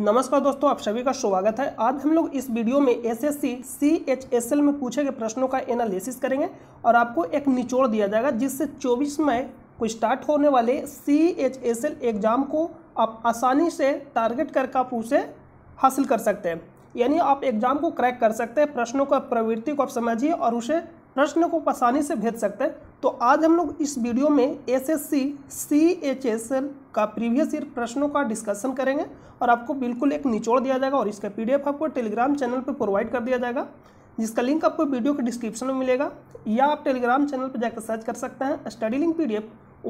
नमस्कार दोस्तों आप सभी का स्वागत है आज हम लोग इस वीडियो में S S C C H S L में पूछे गए प्रश्नों का एनालिसिस करेंगे और आपको एक निचोड़ दिया जाएगा जिससे 24 मई को स्टार्ट होने वाले C H S L exam को आप आसानी से टारगेट करके आप उसे हासिल कर सकते हैं यानी आप एग्ज़ाम को क्रैक कर सकते हैं प्रश्नों का प्रवृत्ति को आप समझिए और उसे प्रश्न को आसानी से भेज सकते हैं तो आज हम लोग इस वीडियो में S S C C H S L का प्रीवियस ईयर प्रश्नों का डिस्कशन करेंगे और आपको बिल्कुल एक निचोड़ दिया जाएगा और इसका पीडीएफ आपको टेलीग्राम चैनल पर प्रोवाइड कर दिया जाएगा जिसका लिंक आपको वीडियो के डिस्क्रिप्शन में मिलेगा या आप टेलीग्राम चैनल पर जाकर सर्च कर सकते हैं स्टडी लिंक पी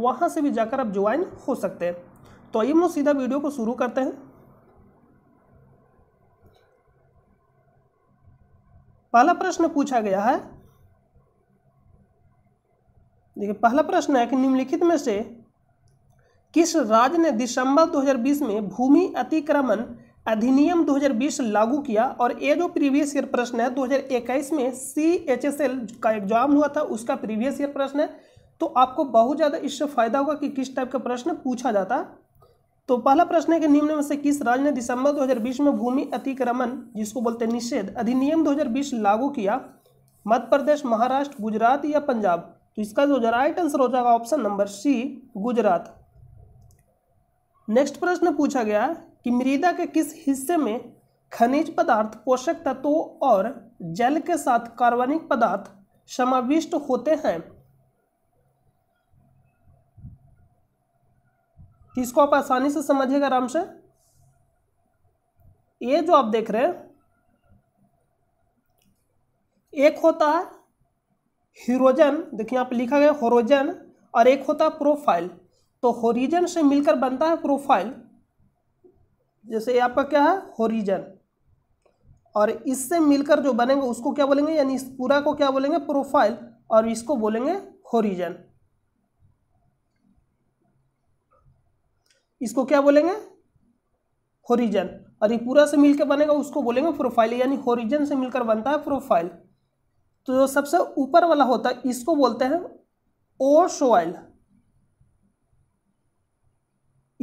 वहाँ से भी जाकर आप ज्वाइन हो सकते हैं तो आइए हम लोग सीधा वीडियो को शुरू करते हैं पहला प्रश्न पूछा गया है देखिए पहला प्रश्न है कि निम्नलिखित में से किस राज्य ने दिसंबर 2020 में भूमि अतिक्रमण अधिनियम 2020 लागू किया और ये जो प्रीवियस ईयर प्रश्न है 2021 में सी एच एस एल का एग्जाम हुआ था उसका प्रीवियस ईयर प्रश्न है तो आपको बहुत ज़्यादा इससे फायदा होगा कि किस टाइप का प्रश्न पूछा जाता तो पहला प्रश्न है कि निम्न में से किस राज्य ने दिसंबर 2020 में भूमि अतिक्रमण जिसको बोलते हैं निषेध अधिनियम 2020 लागू किया मध्य प्रदेश महाराष्ट्र गुजरात या पंजाब तो इसका जो राइट आंसर हो जाएगा option number C Gujarat next प्रश्न पूछा गया कि मृदा के किस हिस्से में खनिज पदार्थ पोषक तत्वों और जल के साथ कार्बनिक पदार्थ समाविष्ट होते हैं तो इसको आप आसानी से समझिएगा आराम से ये जो आप देख रहे हैं एक होता है हीरोजन देखिए यहाँ पे लिखा गया होरोजन और एक होता है प्रोफाइल तो होरिजन से मिलकर बनता है प्रोफाइल जैसे आपका क्या है होरिजन और इससे मिलकर जो बनेंगे उसको क्या बोलेंगे यानी इस पूरा को क्या बोलेंगे प्रोफाइल और इसको बोलेंगे होरिजन इसको क्या बोलेंगे होरिजन और ये पूरा से मिलकर बनेगा उसको बोलेंगे प्रोफाइल यानी होरिजन से मिलकर बनता है प्रोफाइल तो जो सबसे ऊपर वाला होता है इसको बोलते हैं ओश ऑयल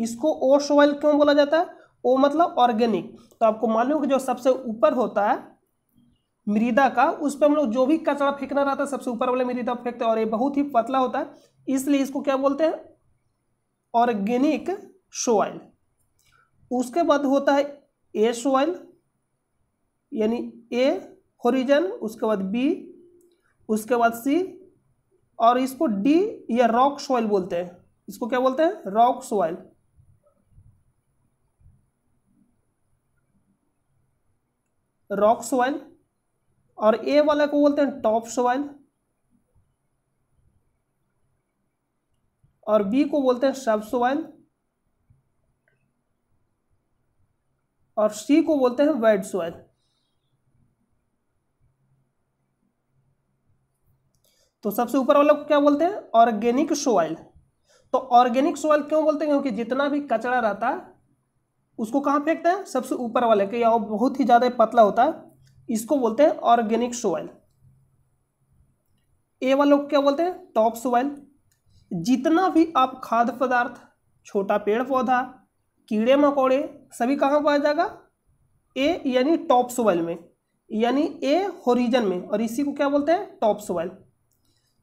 इसको ओश ऑयल क्यों बोला जाता है ओ मतलब ऑर्गेनिक तो आपको मालूम कि जो सबसे ऊपर होता है मृदा का उस पर हम लोग जो भी कचरा फेंकना रहता है सबसे ऊपर वाले मृदा फेंकते हैं और ये बहुत ही पतला होता है इसलिए इसको क्या बोलते हैं ऑर्गेनिक सोइल उसके बाद होता है ए सोइल यानी ए होरिजन उसके बाद बी उसके बाद सी और इसको डी या रॉक सॉइल बोलते हैं इसको क्या बोलते हैं रॉक सॉइल रॉक सॉइल और ए वाला को बोलते हैं टॉप सॉइल और बी को बोलते हैं सब सॉइल और सी को बोलते हैं वेड सॉइल तो सबसे ऊपर वाला को क्या बोलते हैं ऑर्गेनिक सोयल तो ऑर्गेनिक सोयल क्यों बोलते हैं क्योंकि जितना भी कचरा रहता है उसको कहाँ फेंकते हैं सबसे ऊपर वाले के या बहुत ही ज़्यादा पतला होता है इसको बोलते हैं ऑर्गेनिक सोयल ए वालों को क्या बोलते हैं टॉप सोयल जितना भी आप खाद्य पदार्थ छोटा पेड़ पौधा कीड़े मकोड़े सभी कहाँ पाया जाएगा ए यानी टॉप सोयल में यानी ए होरिजन में और इसी को क्या बोलते हैं टॉप सोयल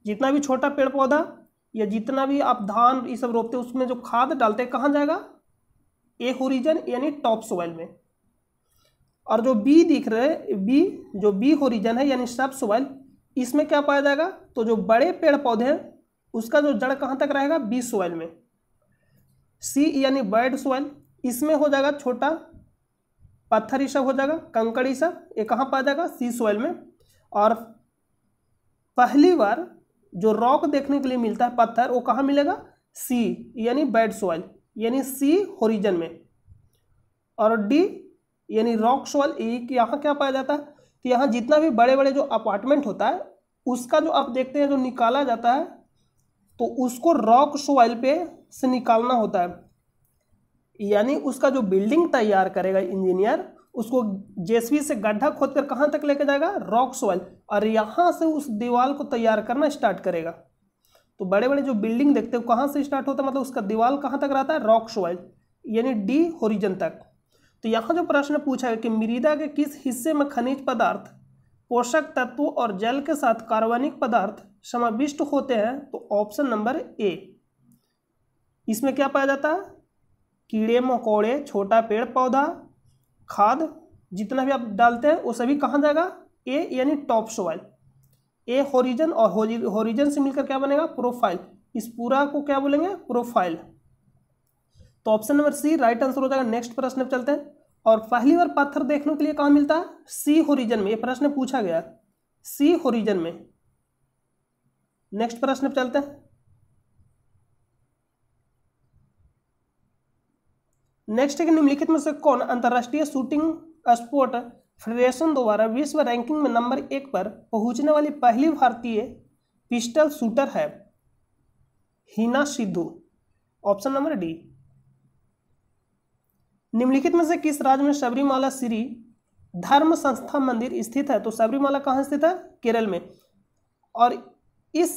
जितना भी छोटा पेड़ पौधा या जितना भी आप धान ये सब रोपते हैं उसमें जो खाद डालते हैं कहाँ जाएगा ए होरिजन यानी टॉप सोइल में और जो बी दिख रहे बी जो बी होरिजन है यानी सब सोइल इसमें क्या पाया जाएगा तो जो बड़े पेड़ पौधे हैं उसका जो जड़ कहाँ तक रहेगा बी सोइल में सी यानी बर्ड सोइल इसमें हो जाएगा छोटा पत्थर सब हो जाएगा कंकड़ सब ये कहाँ पाया जाएगा सी सोइल में और पहली बार जो रॉक देखने के लिए मिलता है पत्थर वो कहाँ मिलेगा सी यानी बेड सॉइल यानी सी होरिजन में और डी यानी रॉक सॉइल एक यहाँ क्या पाया जाता है कि यहाँ जितना भी बड़े बड़े जो अपार्टमेंट होता है उसका जो आप देखते हैं जो निकाला जाता है तो उसको रॉक सॉइल पे से निकालना होता है यानी उसका जो बिल्डिंग तैयार करेगा इंजीनियर उसको जेसवी से गड्ढा खोद कर कहाँ तक लेके जाएगा रॉक सॉइल और यहाँ से उस दीवार को तैयार करना स्टार्ट करेगा तो बड़े बड़े जो बिल्डिंग देखते हो कहाँ से स्टार्ट होता है मतलब उसका दीवार कहाँ तक रहता है रॉक सॉइल यानी डी होरिजन तक तो यहाँ जो प्रश्न पूछा है कि मृदा के किस हिस्से में खनिज पदार्थ पोषक तत्व और जल के साथ कार्बनिक पदार्थ समाविष्ट होते हैं तो ऑप्शन नंबर ए इसमें क्या पाया जाता है कीड़े मकोड़े छोटा पेड़ पौधा खाद जितना भी आप डालते हैं वो सभी कहाँ जाएगा ए यानी टॉप सॉइल ए होरिजन और होरिजन से मिलकर क्या बनेगा प्रोफाइल इस पूरा को क्या बोलेंगे प्रोफाइल तो option number C right answer हो जाएगा नेक्स्ट प्रश्न चलते हैं और पहली बार पत्थर देखने के लिए कहाँ मिलता है सी होरिजन में ये प्रश्न पूछा गया सी होरिजन में नेक्स्ट प्रश्न चलते हैं नेक्स्ट है कि निम्नलिखित में से कौन अंतर्राष्ट्रीय शूटिंग स्पोर्ट फेडरेशन द्वारा विश्व रैंकिंग में नंबर एक पर पहुंचने वाली पहली भारतीय पिस्टल शूटर है Heena Sidhu option number D निम्नलिखित में से किस राज्य में शबरीमाला श्री धर्म संस्था मंदिर स्थित है तो सबरीमाला कहाँ स्थित है केरल में और इस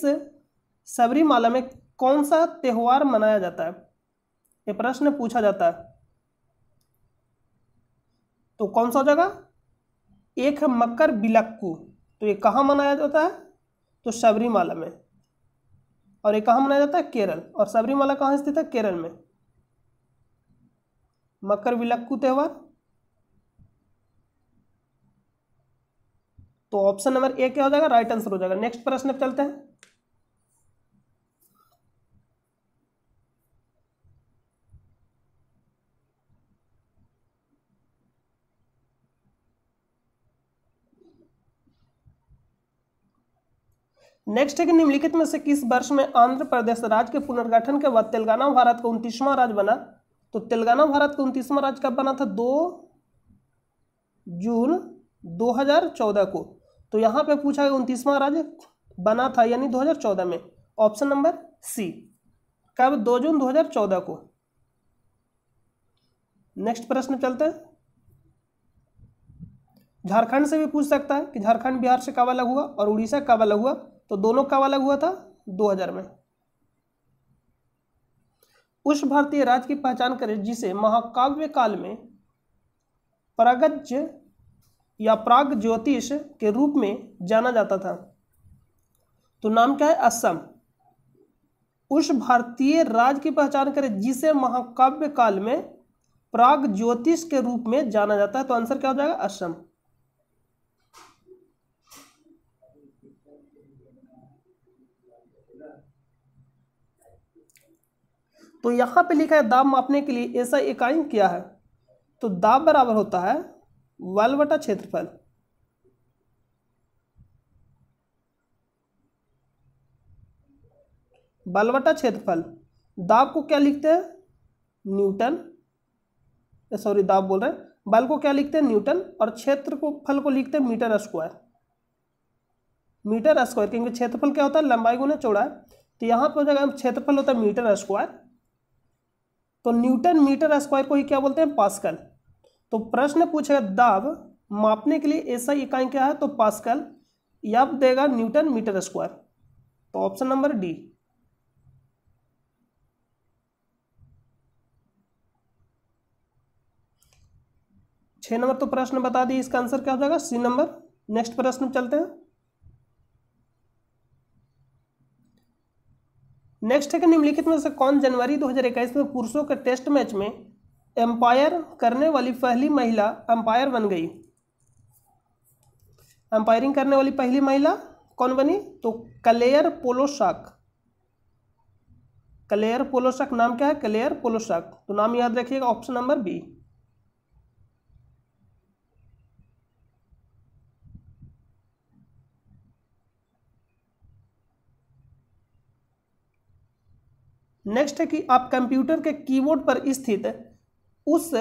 सबरीमाला में कौन सा त्यौहार मनाया जाता है ये प्रश्न पूछा जाता है तो कौन सा हो जाएगा एक है मकर बिलक्कू तो ये कहाँ मनाया जाता है तो शबरीमाला में और ये कहाँ मनाया जाता है केरल और शबरीमाला कहाँ स्थित है केरल में मकर विलक्कू त्यौहार तो ऑप्शन नंबर ए क्या हो जाएगा राइट आंसर हो जाएगा नेक्स्ट प्रश्न चलते हैं नेक्स्ट है कि निम्नलिखित में से किस वर्ष में आंध्र प्रदेश राज्य के पुनर्गठन के बाद तेलंगाना भारत का उनतीसवां राज्य बना तो तेलंगाना भारत का उनतीसवां राज्य कब बना था दो जून 2014 को तो यहाँ पे पूछा गया उनतीसवां राज्य बना था यानी 2014 में ऑप्शन नंबर सी कब दो जून 2014 को नेक्स्ट प्रश्न चलते झारखंड से भी पूछ सकता है कि झारखंड बिहार से कब अलग हुआ और उड़ीसा कब अलग हुआ तो दोनों कब अलग हुआ था 2000 में उस भारतीय राज्य की पहचान करें जिसे महाकाव्य काल में प्रागज या प्राग ज्योतिष के रूप में जाना जाता था तो नाम क्या है असम उस भारतीय राज्य की पहचान करें जिसे महाकाव्य काल में प्राग ज्योतिष के रूप में जाना जाता है तो आंसर क्या हो जाएगा असम तो यहाँ पे लिखा है दाब मापने के लिए ऐसा इकाई क्या है तो दाब बराबर होता है वालवटा क्षेत्रफल बलवटा क्षेत्रफल दाब को क्या लिखते हैं न्यूटन सॉरी दाब बोल रहे हैं बल को क्या लिखते हैं न्यूटन और क्षेत्र को फल को लिखते हैं मीटर स्क्वायर मीटर स्क्वायर क्योंकि क्षेत्रफल क्या होता है लंबाई गुना चौड़ा है तो यहाँ पर हो जाएगा क्षेत्रफल होता है मीटर स्क्वायर तो न्यूटन मीटर स्क्वायर को ही क्या बोलते हैं पास्कल तो प्रश्न पूछेगा दाब मापने के लिए ऐसा इकाई क्या है तो पास्कल या देगा न्यूटन मीटर स्क्वायर तो ऑप्शन नंबर डी छह नंबर तो प्रश्न बता दिए इसका आंसर क्या हो जाएगा सी नंबर नेक्स्ट प्रश्न चलते हैं नेक्स्ट है कि निम्नलिखित में से कौन जनवरी 2021 में पुरुषों के टेस्ट मैच में एम्पायर करने वाली पहली महिला एम्पायर बन गई एम्पायरिंग करने वाली पहली महिला कौन बनी तो कलेयर पोलोशाक कलेयर पोलोशाक नाम क्या है कलेयर पोलोशाक तो नाम याद रखिएगा ऑप्शन नंबर बी नेक्स्ट है कि आप कंप्यूटर के कीबोर्ड पर स्थित उस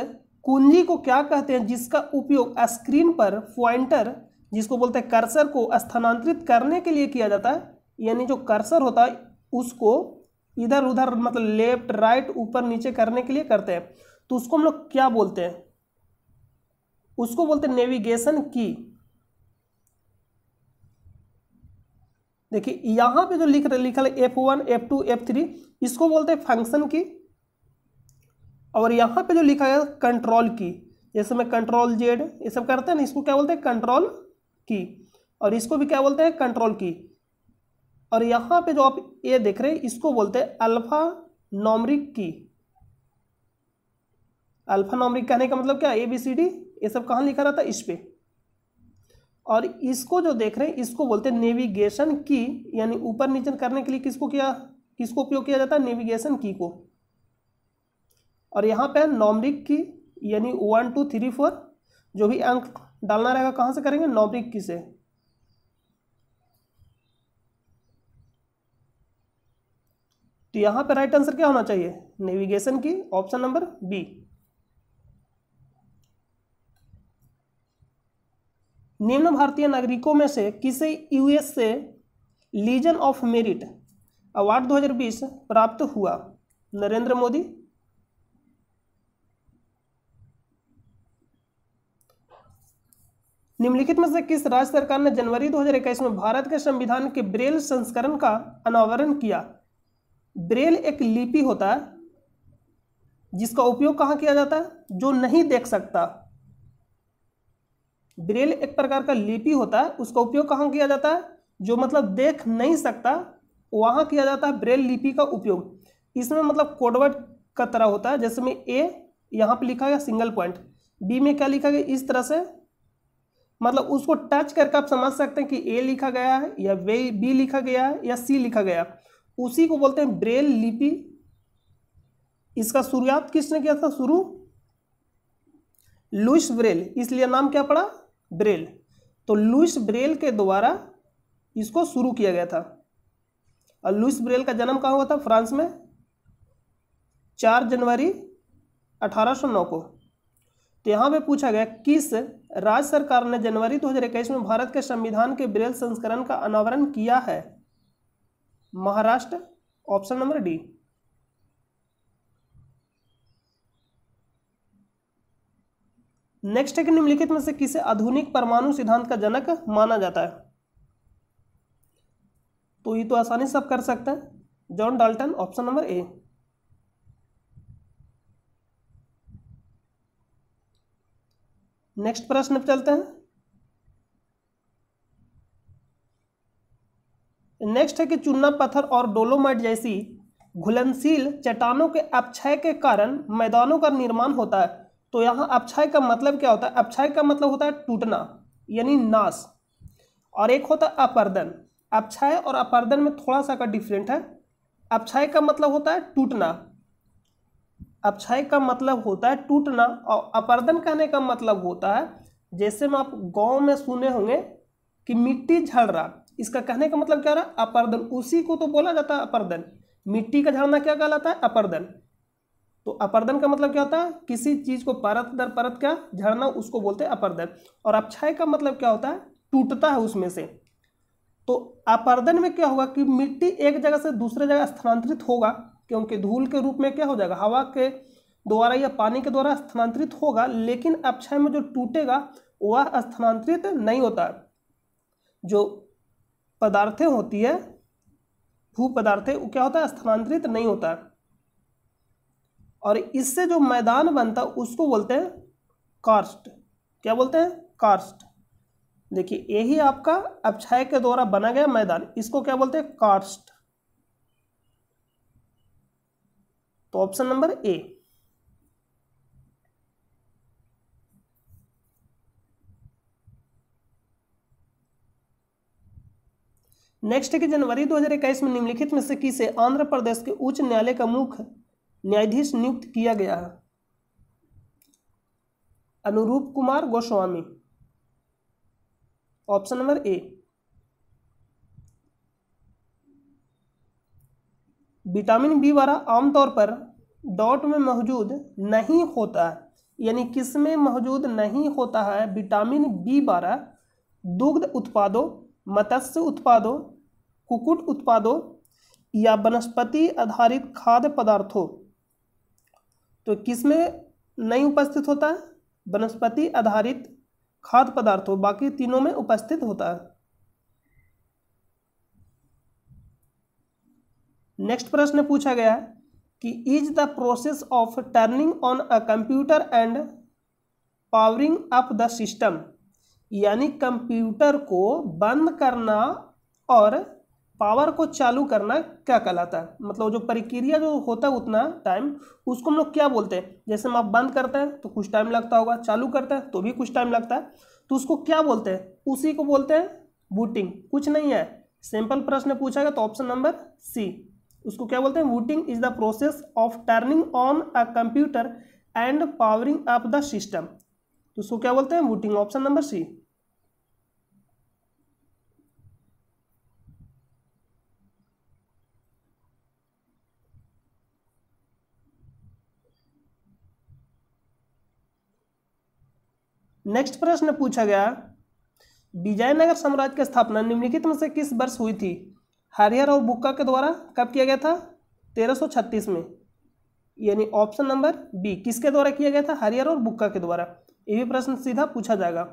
कुंजी को क्या कहते हैं जिसका उपयोग स्क्रीन पर पॉइंटर जिसको बोलते हैं कर्सर को स्थानांतरित करने के लिए किया जाता है यानी जो कर्सर होता है उसको इधर उधर मतलब लेफ्ट राइट ऊपर नीचे करने के लिए करते हैं तो उसको हम लोग क्या बोलते हैं उसको बोलते हैं नेविगेशन की देखिए यहाँ पे जो लिख रहे लिखा है F one F two F three इसको बोलते हैं फंक्शन की और यहाँ पे जो लिखा है कंट्रोल की जैसे मैं कंट्रोल जेड ये सब करते हैं ना इसको क्या बोलते हैं कंट्रोल की और इसको भी क्या बोलते हैं कंट्रोल की और यहाँ पे जो आप ए देख रहे हैं इसको बोलते हैं अल्फा नॉमरिक की अल्फा नॉमरिक कहने का मतलब क्या ए बी सी डी ये सब कहाँ लिखा रहता है इस पर और इसको जो देख रहे हैं इसको बोलते हैं नेविगेशन की यानी ऊपर नीचे करने के लिए किसको किया किसको उपयोग किया जाता है नेविगेशन की को और यहाँ पे नॉमरिक की यानी वन टू थ्री फोर जो भी अंक डालना रहेगा कहाँ से करेंगे नॉमरिक की से तो यहाँ पे राइट आंसर क्या होना चाहिए नेविगेशन की ऑप्शन नंबर बी निम्न भारतीय नागरिकों में से किसे यूएस से लीजन ऑफ मेरिट अवार्ड 2020 प्राप्त हुआ नरेंद्र मोदी निम्नलिखित में से किस राज्य सरकार ने जनवरी 2021 में भारत के संविधान के ब्रेल संस्करण का अनावरण किया ब्रेल एक लिपि होता है जिसका उपयोग कहाँ किया जाता है जो नहीं देख सकता ब्रेल एक प्रकार का लिपि होता है उसका उपयोग कहाँ किया जाता है जो मतलब देख नहीं सकता वहाँ किया जाता है ब्रेल लिपि का उपयोग इसमें मतलब कोडवर्ड का तरह होता है जैसे में ए यहाँ पर लिखा गया सिंगल पॉइंट बी में क्या लिखा गया इस तरह से मतलब उसको टच करके आप समझ सकते हैं कि ए लिखा गया है या वे बी लिखा गया है या सी लिखा गया उसी को बोलते हैं ब्रेल लिपि इसका शुरुआत किसने किया था शुरू लुइस ब्रेल इसलिए नाम क्या पड़ा ब्रेल तो लुइस ब्रेल के द्वारा इसको शुरू किया गया था और लुइस ब्रेल का जन्म कहाँ हुआ था फ्रांस में चार जनवरी 1809 को तो यहाँ पे पूछा गया किस राज्य सरकार ने जनवरी 2021 में भारत के संविधान के ब्रेल संस्करण का अनावरण किया है Maharashtra option number D next है कि निम्नलिखित में से किसे आधुनिक परमाणु सिद्धांत का जनक माना जाता है तो ये तो आसानी से आप कर सकते हैं John Dalton option number A next प्रश्न पर चलते हैं नेक्स्ट है कि चूना पत्थर और डोलोमाइट जैसी घुलनशील चट्टानों के अपक्षय के कारण मैदानों का निर्माण होता है तो यहाँ अपक्षय का मतलब क्या होता है अपक्षय का मतलब होता है टूटना यानी नाश और एक होता है अपर्दन अपक्षय और अपर्दन में थोड़ा सा का डिफरेंट है अपक्षय का मतलब होता है टूटना अपक्षय का मतलब होता है टूटना और अपर्दन कहने का मतलब होता है जैसे में आप गांव में सुने होंगे कि मिट्टी झड़ रहा इसका कहने का मतलब क्या रहा अपर्दन उसी को तो बोला जाता है अपर्दन मिट्टी का झड़ना क्या कहलाता है अपर्दन तो अपर्दन का मतलब क्या होता है किसी चीज़ को परत दर परत क्या झड़ना उसको बोलते हैं अपर्दन और अपछाय का मतलब क्या होता है टूटता है उसमें से तो अपर्दन में क्या होगा कि मिट्टी एक जगह से दूसरे जगह स्थानांतरित होगा क्योंकि धूल के रूप में क्या हो जाएगा हवा के द्वारा या पानी के द्वारा स्थानांतरित होगा लेकिन अक्षय में जो टूटेगा वह स्थानांतरित नहीं होता जो पदार्थें होती है भू पदार्थें क्या होता है स्थानांतरित नहीं होता है और इससे जो मैदान बनता उसको बोलते हैं कार्स्ट क्या बोलते हैं कार्स्ट देखिए यही आपका अपक्षय के द्वारा बना गया मैदान इसको क्या बोलते हैं कार्स्ट तो ऑप्शन नंबर ए नेक्स्ट है कि जनवरी 2021 में निम्नलिखित में से किसे आंध्र प्रदेश के उच्च न्यायालय का मुख्य न्यायाधीश नियुक्त किया गया है Anurup Kumar Goswami option number A vitamin B वाला आमतौर पर डॉट में मौजूद नहीं होता है यानी किस में मौजूद नहीं होता है विटामिन बी बारह दुग्ध उत्पादों मत्स्य उत्पादों कुकुट उत्पादों या वनस्पति आधारित खाद्य पदार्थों तो किस में नहीं उपस्थित होता है वनस्पति आधारित खाद्य पदार्थों बाकी तीनों में उपस्थित होता है नेक्स्ट प्रश्न पूछा गया है कि is the process of turning on a computer and powering up the system यानी कंप्यूटर को बंद करना और पावर को चालू करना क्या कहलाता है मतलब जो प्रक्रिया जो होता है उतना टाइम उसको हम लोग क्या बोलते हैं जैसे हम आप बंद करते हैं तो कुछ टाइम लगता होगा चालू करते हैं तो भी कुछ टाइम लगता है तो उसको क्या बोलते हैं उसी को बोलते हैं बूटिंग कुछ नहीं है सिंपल प्रश्न पूछा गया तो ऑप्शन नंबर सी उसको क्या बोलते हैं booting is the process of turning on a computer and powering up the system तो उसको क्या बोलते हैं booting option number C next प्रश्न पूछा गया विजयनगर साम्राज्य की स्थापना निम्नलिखित में से किस वर्ष हुई थी हरिहर और बुक्का के द्वारा कब किया गया था 1336 में यानी ऑप्शन नंबर बी किसके द्वारा किया गया था हरिहर और बुक्का के द्वारा ये भी प्रश्न सीधा पूछा जाएगा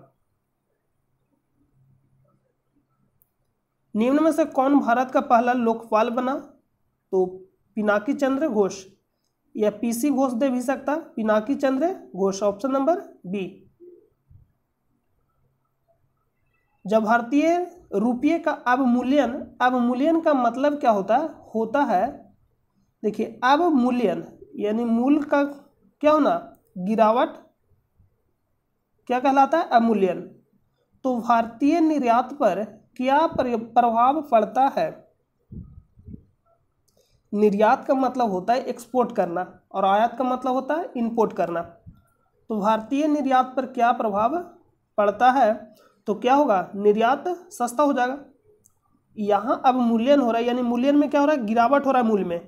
निम्न में से कौन भारत का पहला लोकपाल बना तो पिनाकी चंद्र घोष या पीसी घोष दे भी सकता Pinaki Chandra Ghosh option number B जब भारतीय रुपये का अवमूल्यन अवमूल्यन का मतलब क्या होता है होता है देखिए अवमूल्यन यानी मूल का क्या होना गिरावट क्या कहलाता है अवमूल्यन तो भारतीय निर्यात पर क्या प्रभाव पड़ता है निर्यात का मतलब होता है एक्सपोर्ट करना और आयात का मतलब होता है इंपोर्ट करना तो भारतीय निर्यात पर क्या प्रभाव पड़ता है तो क्या होगा निर्यात सस्ता हो जाएगा यहाँ अब मूल्यन हो रहा है यानी मूल्यन में क्या हो रहा है गिरावट हो रहा है मूल्य में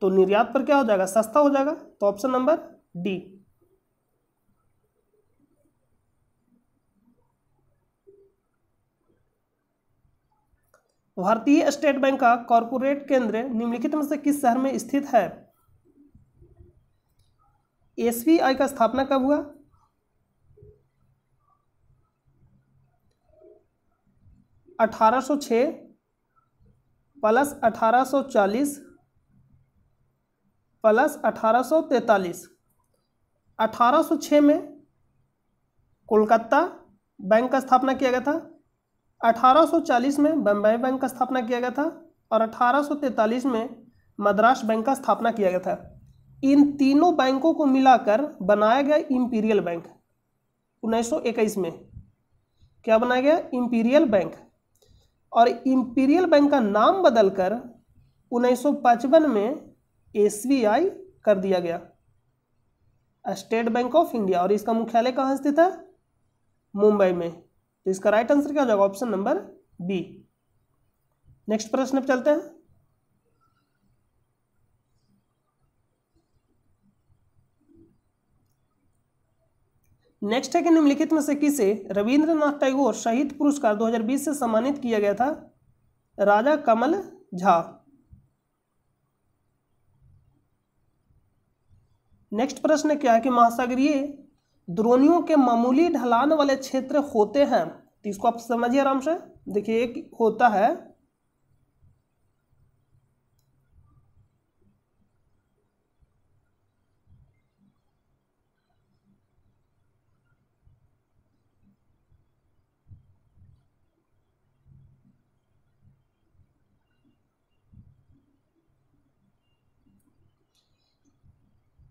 तो निर्यात पर क्या हो जाएगा सस्ता हो जाएगा तो ऑप्शन नंबर डी भारतीय स्टेट बैंक का कॉरपोरेट केंद्र निम्नलिखित में से किस शहर में स्थित है एसबीआई का स्थापना कब हुआ 1806 प्लस 1840 प्लस 1843 1806 में कोलकाता बैंक का स्थापना किया गया था 1840 में बम्बई बैंक का स्थापना किया गया था और 1843 में मद्रास बैंक का स्थापना किया गया था इन तीनों बैंकों को मिलाकर बनाया गया इम्पीरियल बैंक 1921 में क्या बनाया गया इम्पीरियल बैंक और इम्पीरियल बैंक का नाम बदलकर 1955 में एस कर दिया गया स्टेट बैंक ऑफ इंडिया और इसका मुख्यालय कहाँ स्थित है मुंबई में तो इसका राइट आंसर क्या हो जाएगा ऑप्शन नंबर बी नेक्स्ट प्रश्न पर चलते हैं नेक्स्ट है कि निम्नलिखित में से किसे रविंद्रनाथ टैगोर शहीद पुरस्कार 2020 से सम्मानित किया गया था राजा कमल झा नेक्स्ट प्रश्न क्या है कि महासागरीय द्रोणियों के मामूली ढलान वाले क्षेत्र होते हैं तो इसको आप समझिए आराम से देखिए एक होता है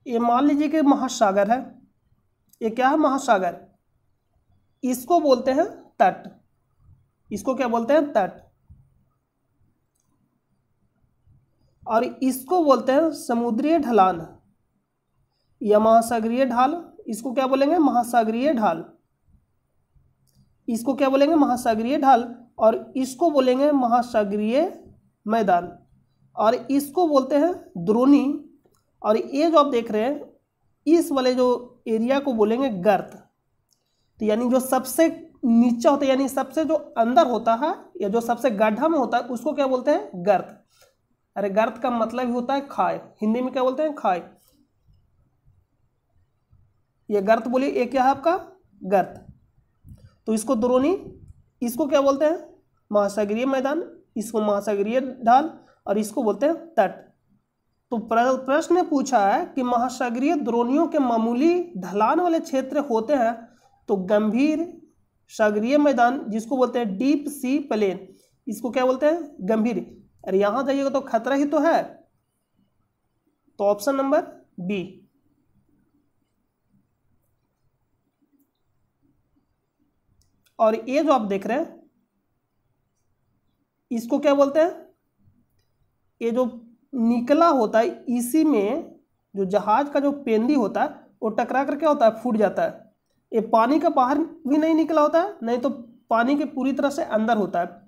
ये मान लीजिए कि महासागर है ये क्या है महासागर इसको बोलते हैं तट इसको क्या बोलते हैं तट और इसको बोलते हैं समुद्रीय ढलान या महासागरीय ढाल इसको क्या बोलेंगे महासागरीय ढाल इसको क्या बोलेंगे महासागरीय ढाल और इसको बोलेंगे महासागरीय मैदान और इसको बोलते हैं द्रोणी और ये जो आप देख रहे हैं इस वाले जो एरिया को बोलेंगे गर्त तो यानी जो सबसे नीचा होता है यानी सबसे जो अंदर होता है या जो सबसे गड्ढा में होता है उसको क्या बोलते हैं गर्त अरे गर्त का मतलब ही होता है खाए हिंदी में क्या बोलते हैं खाए ये गर्त बोलिए ये क्या है आपका गर्त तो इसको द्रोणी इसको क्या बोलते हैं महासागरीय मैदान इसको महासागरीय ढाल और इसको बोलते हैं तट तो प्रश्न पूछा है कि महासागरीय द्रोणियों के मामूली ढलान वाले क्षेत्र होते हैं तो गंभीर सागरीय मैदान जिसको बोलते हैं डीप सी प्लेन इसको क्या बोलते हैं गंभीर अरे यहां जाइएगा तो खतरा ही तो है तो ऑप्शन नंबर बी और ये जो आप देख रहे हैं इसको क्या बोलते हैं ये जो निकला होता है इसी में जो जहाज का जो पेंदी होता है वो टकरा कर क्या होता है फूट जाता है ये पानी का बाहर भी नहीं निकला होता है नहीं तो पानी के पूरी तरह से अंदर होता है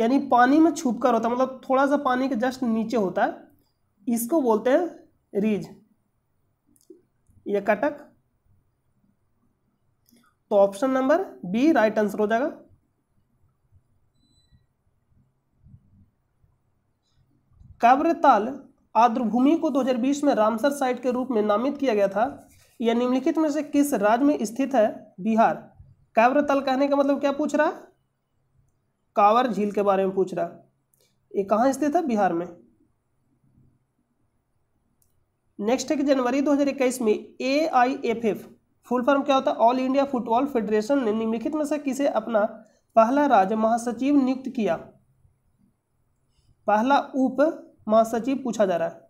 यानी पानी में छुप कर होता है मतलब थोड़ा सा पानी के जस्ट नीचे होता है इसको बोलते हैं रीज या कटक तो option number B right answer हो जाएगा काव्रताल आर्द्रभूमि को 2020 में रामसर साइट के रूप में नामित किया गया था यह निम्नलिखित में से किस राज्य में स्थित है बिहार काव्रताल कहने का मतलब क्या पूछ रहा है कांवर झील के बारे में पूछ रहा ये कहाँ स्थित है बिहार में नेक्स्ट है कि जनवरी 2021 में A I F F full form क्या होता है ऑल इंडिया फुटबॉल फेडरेशन ने निम्नलिखित में से किसे अपना पहला राज्य महासचिव नियुक्त किया पहला उप महासचिव पूछा जा रहा है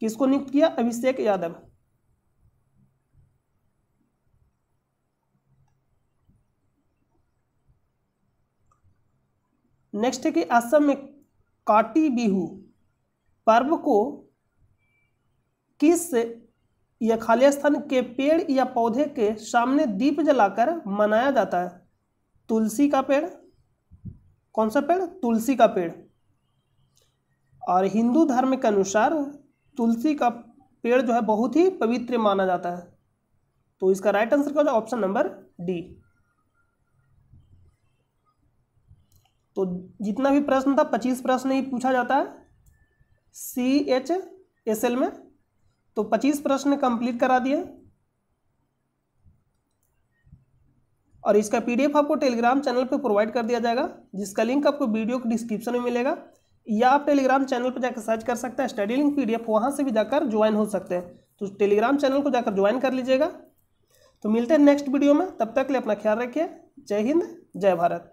किसको नियुक्त किया अभिषेक यादव नेक्स्ट है कि असम में काटी बिहू पर्व को किस या खाली स्थान के पेड़ या पौधे के सामने दीप जलाकर मनाया जाता है तुलसी का पेड़ कौन सा पेड़ तुलसी का पेड़ और हिंदू धर्म के अनुसार तुलसी का पेड़ जो है बहुत ही पवित्र माना जाता है तो इसका राइट आंसर क्या हो ऑप्शन नंबर डी तो जितना भी प्रश्न था पच्चीस प्रश्न ही पूछा जाता है सी एच एस एल में तो पच्चीस प्रश्न कंप्लीट करा दिए और इसका पीडीएफ आपको टेलीग्राम चैनल पर प्रोवाइड कर दिया जाएगा जिसका लिंक आपको वीडियो के डिस्क्रिप्शन में मिलेगा या आप टेलीग्राम चैनल पर जाकर सर्च कर सकते हैं स्टडी लिंक पीडीएफ वहां से भी जाकर ज्वाइन हो सकते हैं तो टेलीग्राम चैनल को जाकर ज्वाइन कर लीजिएगा तो मिलते हैं नेक्स्ट वीडियो में तब तक लिए अपना ख्याल रखिए जय हिंद जय भारत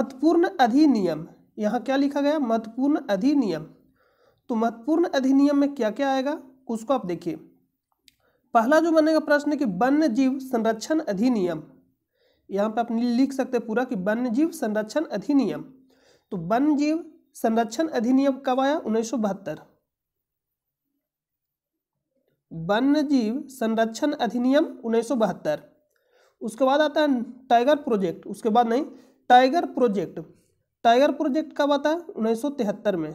महत्वपूर्ण अधिनियम यहाँ क्या लिखा गया महत्वपूर्ण अधिनियम तो महत्वपूर्ण अधिनियम में क्या क्या आएगा उसको आप देखिए पहला जो बनेगा प्रश्न कि वन्य जीव संरक्षण अधिनियम यहाँ पे आप लिख सकते हैं पूरा कि वन्य जीव संरक्षण अधिनियम तो वन्य जीव संरक्षण अधिनियम कब आया उन्नीस सौ बहत्तर वन्य जीव संरक्षण अधिनियम उन्नीस सौ बहत्तर उसके बाद आता है टाइगर प्रोजेक्ट उसके बाद नहीं टाइगर प्रोजेक्ट टाइगर प्रोजेक्ट कब आता है उन्नीस सौ तिहत्तर में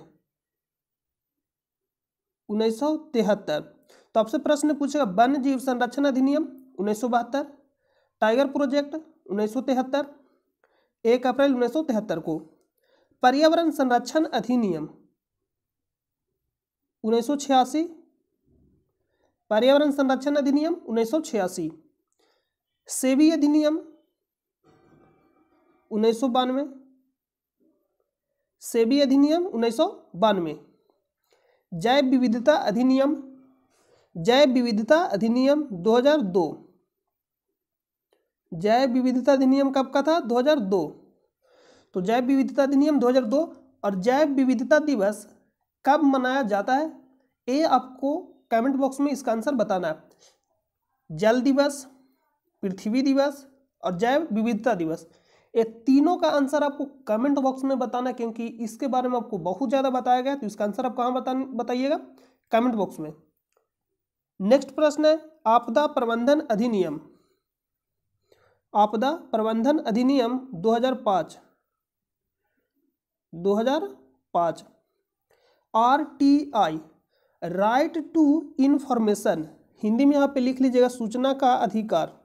उन्नीस सौ तिहत्तर तो आपसे प्रश्न पूछेगा वन्य जीव संरक्षण अधिनियम उन्नीस टाइगर प्रोजेक्ट उन्नीस एक अप्रैल उन्नीस को पर्यावरण संरक्षण अधिनियम उन्नीस पर्यावरण संरक्षण अधिनियम उन्नीस सेवी अधिनियम उन्नीस सेबी अधिनियम उन्नीस जैव विविधता अधिनियम जैव विविधता अधिनियम 2002 जैव विविधता अधिनियम कब का था 2002 तो जैव विविधता अधिनियम 2002 और जैव विविधता दिवस कब मनाया जाता है ये आपको कमेंट बॉक्स में इसका आंसर बताना है जल दिवस पृथ्वी दिवस और जैव विविधता दिवस ये तीनों का आंसर आपको कमेंट बॉक्स में बताना क्योंकि इसके बारे में आपको बहुत ज़्यादा बताया गया तो इसका आंसर आप कहाँ बता बताइएगा कमेंट बॉक्स में नेक्स्ट प्रश्न है आपदा प्रबंधन अधिनियम आपदा प्रबंधन अधिनियम 2005 2005 RTI right to information Hindi में यहां पे लिख लीजिएगा सूचना का अधिकार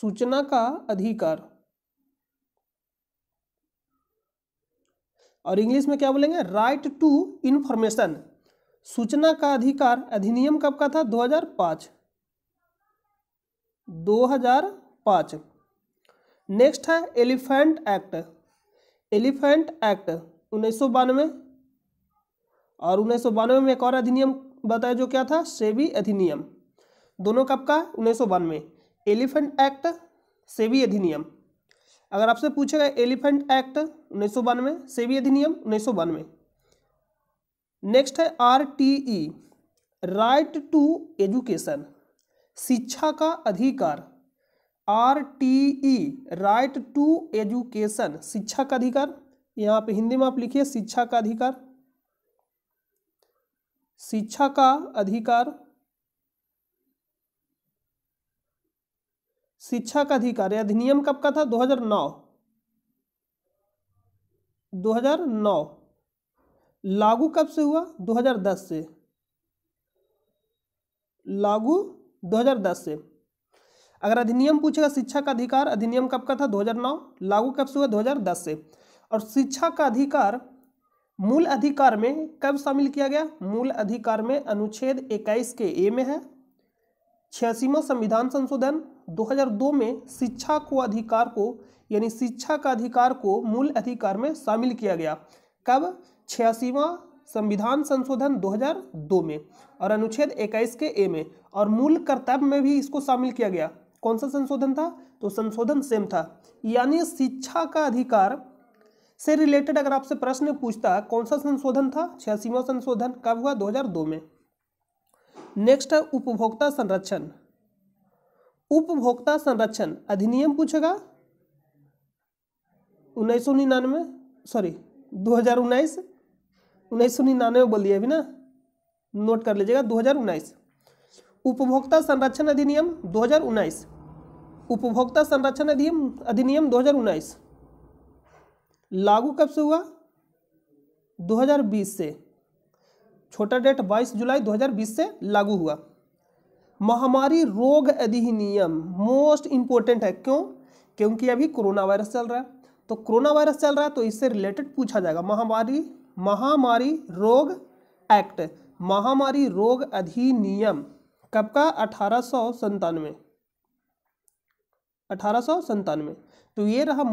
सूचना का अधिकार और इंग्लिश में क्या बोलेंगे राइट टू इंफॉर्मेशन सूचना का अधिकार अधिनियम कब का था 2005 2005 नेक्स्ट है एलिफेंट एक्ट एलिफेंट एक्ट उन्नीस और उन्नीस में एक और अधिनियम बताया जो क्या था सेबी अधिनियम दोनों कब का उन्नीस एलिफेंट एक्ट सेबी अधिनियम अगर आपसे पूछेगा एलिफेंट एक्ट उन्नीस सेबी अधिनियम उन्नीस नेक्स्ट है R T E right to education शिक्षा का अधिकार R T E right to education शिक्षा का अधिकार यहाँ पे हिंदी में आप लिखिए शिक्षा का अधिकार शिक्षा का अधिकार शिक्षा का अधिकार अधिनियम कब का था 2009 2009 लागू कब से हुआ 2010 से लागू 2010 से अगर अधिनियम पूछेगा शिक्षा का अधिकार अधिनियम कब का था 2009 लागू कब से हुआ 2010 से और शिक्षा का अधिकार मूल अधिकार में कब शामिल किया गया मूल अधिकार में अनुच्छेद 21 के ए में है छियासीवा संविधान संशोधन 2002 में शिक्षा को अधिकार को यानी शिक्षा का अधिकार को मूल अधिकार में शामिल किया गया कब छियासीवा संविधान संशोधन 2002 में और अनुच्छेद 21 के ए में और मूल कर्तव्य में भी इसको शामिल किया गया कौन सा संशोधन था तो संशोधन सेम था यानी शिक्षा का अधिकार से रिलेटेड अगर आपसे प्रश्न पूछता कौन सा संशोधन था छियासीवा संशोधन कब हुआ 2002 में नेक्स्ट है उपभोक्ता संरक्षण उपभोक्ता संरक्षण अधिनियम पूछेगा उन्नीस सॉरी दो हजार उन्नीस उन्नीस सौ निन्यानवे बोल दिया अभी ना नोट कर लीजिएगा दो हज़ार उन्नीस उपभोक्ता संरक्षण अधिनियम दो हज़ार उन्नीस उपभोक्ता संरक्षण अधिनियम अधिनियम दो हज़ार उन्नीस लागू कब से हुआ 2020 से छोटा डेट 22 जुलाई 2020 से लागू हुआ महामारी रोग अधिनियम मोस्ट इम्पोर्टेंट है क्यों क्योंकि अभी कोरोना वायरस चल रहा है तो कोरोना वायरस चल रहा है तो इससे रिलेटेड पूछा जाएगा महामारी महामारी रोग एक्ट महामारी रोग अधिनियम कब का अठारह सौ संतानवे अठारह सौ संतानवे तो ये रहा